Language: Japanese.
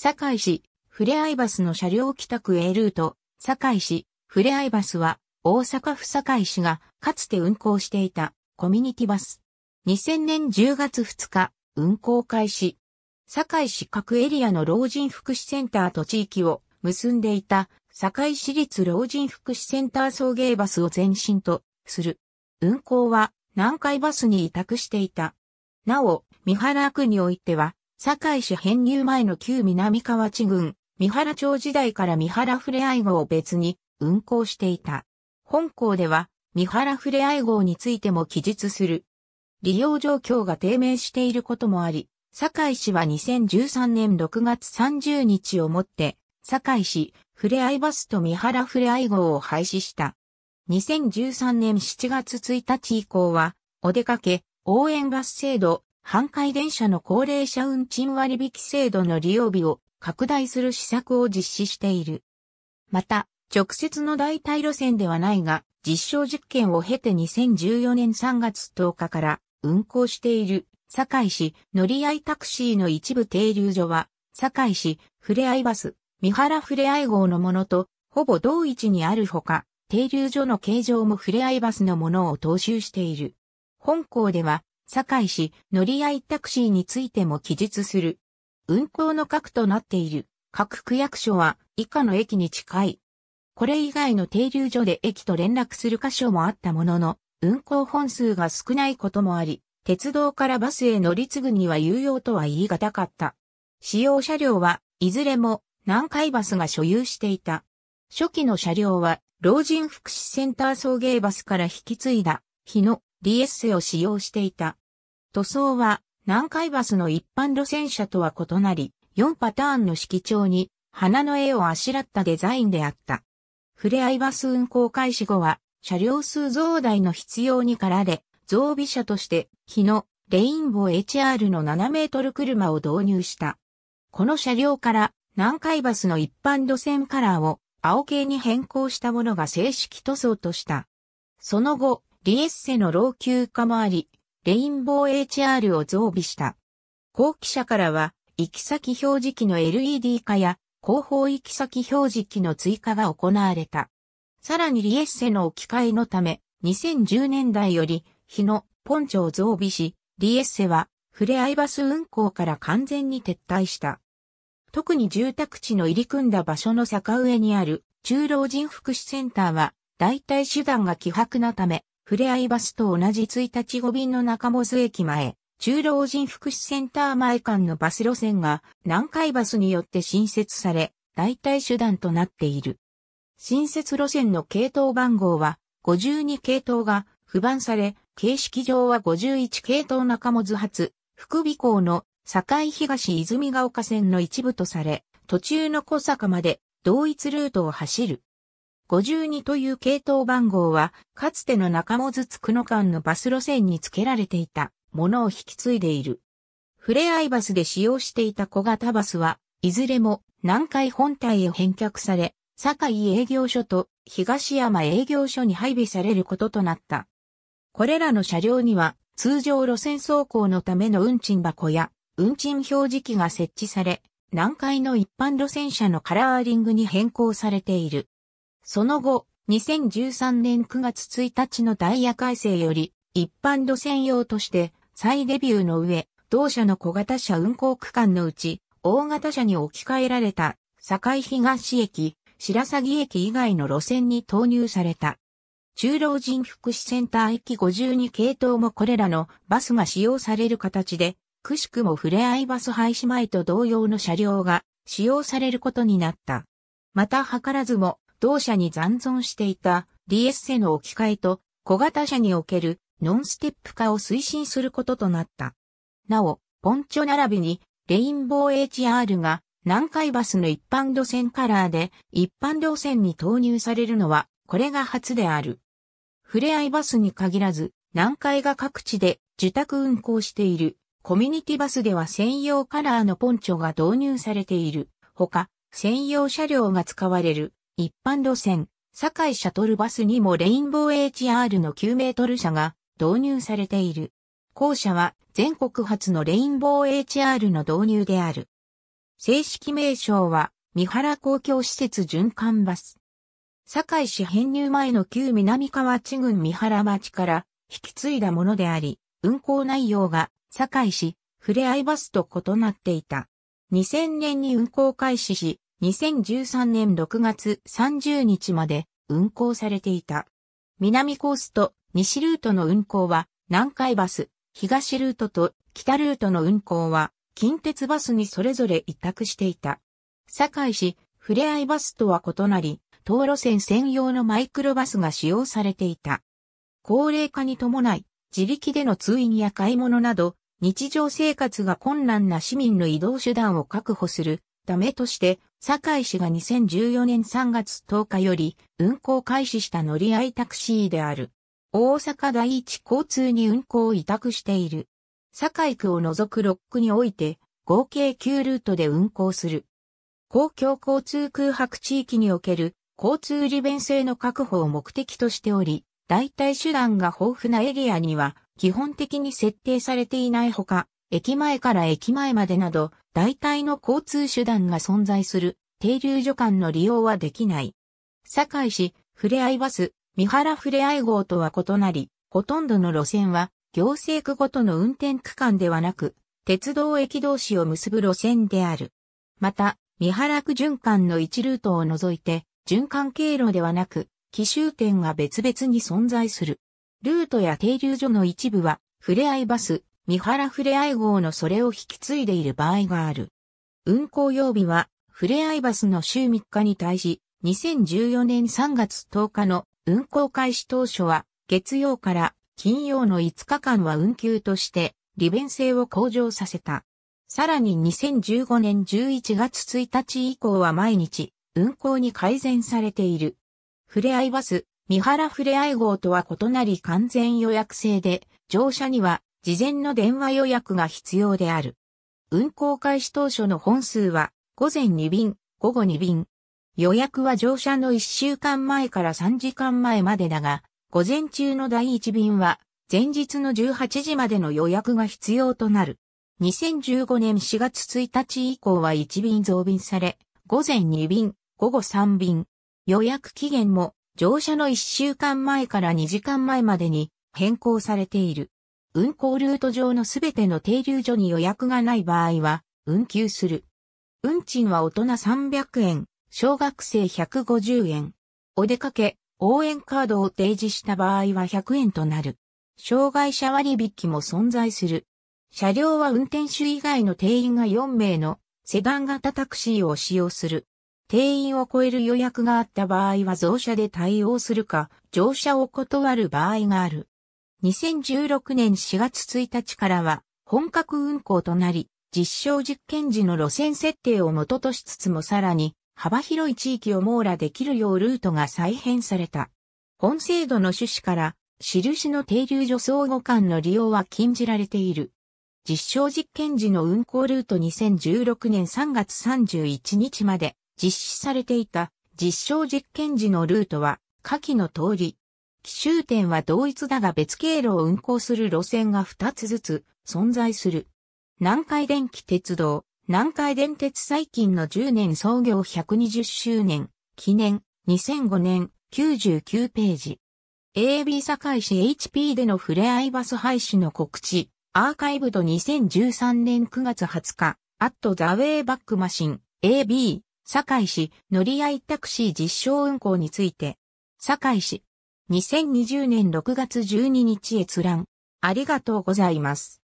堺市、ふれあいバスの車両帰宅 A ルート、堺市、ふれあいバスは、大阪府堺市が、かつて運行していた、コミュニティバス。2000年10月2日、運行開始。堺市各エリアの老人福祉センターと地域を結んでいた堺市立老人福祉センター送迎バスを前身とする。運行は南海バスに委託していた。なお、三原区においては堺市編入前の旧南河内郡、三原町時代から三原ふれあい号を別に運行していた。本校では、三原ふれあい号についても記述する。利用状況が低迷していることもあり、堺市は2013年6月30日をもって、堺市、ふれあいバスと三原ふれあい号を廃止した。2013年7月1日以降は、お出かけ、応援バス制度、阪海電車の高齢者運賃割引制度の利用日を拡大する施策を実施している。また、直接の代替路線ではないが、実証実験を経て2014年3月10日から運行している堺市乗り合いタクシーの一部停留所は、堺市ふれあいバス、三原ふれあい号のものと、ほぼ同位置にあるほか、停留所の形状もふれあいバスのものを踏襲している。本校では、堺市乗り合いタクシーについても記述する。運行の核となっている各区役所は以下の駅に近い。これ以外の停留所で駅と連絡する箇所もあったものの、運行本数が少ないこともあり、鉄道からバスへ乗り継ぐには有用とは言い難かった。使用車両はいずれも南海バスが所有していた。初期の車両は老人福祉センター送迎バスから引き継いだ日野リエッセを使用していた。塗装は南海バスの一般路線車とは異なり、4パターンの色調に花の絵をあしらったデザインであった。ふれあいバス運行開始後は、車両数増大の必要に駆られ、増備車として、日野レインボー HR の7メートル車を導入した。この車両から南海バスの一般路線カラーを青系に変更したものが正式塗装とした。その後、リエッセの老朽化もあり、レインボー HR を増備した。後期者からは、行き先表示器の LED 化や、後方行き先表示器の追加が行われた。さらにリエッセの置き換えのため、2010年代より、日のポンチョを増備し、リエッセは、触れ合いバス運行から完全に撤退した。特に住宅地の入り組んだ場所の坂上にある、中老人福祉センターは、代替手段が希薄なため、ふれあいバスと同じ1日5便の中本駅前、中老人福祉センター前間のバス路線が南海バスによって新設され、代替手段となっている。新設路線の系統番号は52系統が不番され、形式上は51系統中本発、福尾港の境東泉ヶ丘線の一部とされ、途中の小坂まで同一ルートを走る。52という系統番号は、かつての中もずつくの間のバス路線に付けられていたものを引き継いでいる。触れ合いバスで使用していた小型バスは、いずれも南海本体へ返却され、堺営業所と東山営業所に配備されることとなった。これらの車両には、通常路線走行のための運賃箱や、運賃表示器が設置され、南海の一般路線車のカラーリングに変更されている。その後、2013年9月1日のダイヤ改正より、一般路線用として再デビューの上、同社の小型車運行区間のうち、大型車に置き換えられた、堺東駅、白鷺駅以外の路線に投入された。中老人福祉センター駅52系統もこれらのバスが使用される形で、くしくも触れ合いバス廃止前と同様の車両が使用されることになった。また図らずも同社に残存していた DS の置き換えと小型車におけるノンステップ化を推進することとなった。なお、ポンチョ並びにレインボー HR が南海バスの一般路線カラーで一般路線に投入されるのはこれが初である。ふれあいバスに限らず南海が各地で受託運行しているコミュニティバスでは専用カラーのポンチョが導入されている。ほか、専用車両が使われる。一般路線、堺シャトルバスにもレインボー HR の9メートル車が導入されている。校舎は全国初のレインボー HR の導入である。正式名称は、三原公共施設循環バス。堺市編入前の旧南河内郡三原町から引き継いだものであり、運行内容が堺市、ふれあいバスと異なっていた。2000年に運行開始し、2013年6月30日まで運行されていた。南コースと西ルートの運行は南海バス、東ルートと北ルートの運行は近鉄バスにそれぞれ委託していた。堺市、ふれあいバスとは異なり、道路線専用のマイクロバスが使用されていた。高齢化に伴い、自力での通院や買い物など、日常生活が困難な市民の移動手段を確保するためとして、堺市が2014年3月10日より運行開始した乗り合いタクシーである。大阪第一交通に運行を委託している。堺区を除く6区において、合計9ルートで運行する。公共交通空白地域における交通利便性の確保を目的としており、代替手段が豊富なエリアには基本的に設定されていないほか、駅前から駅前までなど、大体の交通手段が存在する、停留所間の利用はできない。堺市、ふれあいバス、三原ふれあい号とは異なり、ほとんどの路線は、行政区ごとの運転区間ではなく、鉄道駅同士を結ぶ路線である。また、三原区循環の一ルートを除いて、循環経路ではなく、奇襲点が別々に存在する。ルートや停留所の一部は、ふれあいバス、三原ふれあい号のそれを引き継いでいる場合がある。運行曜日は、ふれあいバスの週3日に対し、2014年3月10日の運行開始当初は、月曜から金曜の5日間は運休として、利便性を向上させた。さらに2015年11月1日以降は毎日、運行に改善されている。ふれあいバス、三原ふれあい号とは異なり完全予約制で、乗車には事前の電話予約が必要である。運行開始当初の本数は、午前2便、午後2便。予約は乗車の1週間前から3時間前までだが、午前中の第1便は、前日の18時までの予約が必要となる。2015年4月1日以降は1便増便され、午前2便、午後3便。予約期限も乗車の1週間前から2時間前までに変更されている。運行ルート上のすべての停留所に予約がない場合は、運休する。運賃は大人300円、小学生150円。お出かけ、応援カードを提示した場合は100円となる。障害者割引も存在する。車両は運転手以外の定員が4名のセダン型タクシーを使用する。定員を超える予約があった場合は増車で対応するか、乗車を断る場合がある。2016年4月1日からは本格運行となり、実証実験時の路線設定を元としつつもさらに幅広い地域を網羅できるようルートが再編された。本制度の趣旨から、印の停留所相互間の利用は禁じられている。実証実験時の運行ルート2016年3月31日まで実施されていた実証実験時のルートは下記の通り奇襲点は同一だが別経路を運行する路線が2つずつ存在する。南海電気鉄道、南海電鉄最近の10年創業120周年、記念、2005年、99ページ。AB 堺市 HP でのふれあいバス廃止の告知、アーカイブド2013年9月20日、アットザウェイバックマシン、AB、堺市乗り合いタクシー実証運行について、堺市、2020年6月12日閲覧。ありがとうございます。